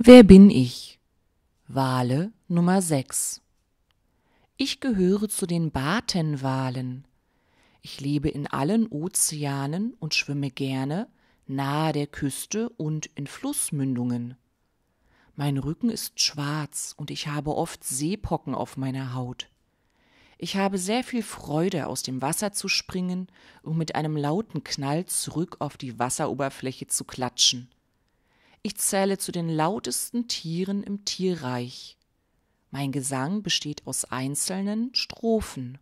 Wer bin ich? Wale Nummer 6 Ich gehöre zu den Batenwalen. Ich lebe in allen Ozeanen und schwimme gerne nahe der Küste und in Flussmündungen. Mein Rücken ist schwarz und ich habe oft Seepocken auf meiner Haut. Ich habe sehr viel Freude, aus dem Wasser zu springen und mit einem lauten Knall zurück auf die Wasseroberfläche zu klatschen. Ich zähle zu den lautesten Tieren im Tierreich. Mein Gesang besteht aus einzelnen Strophen.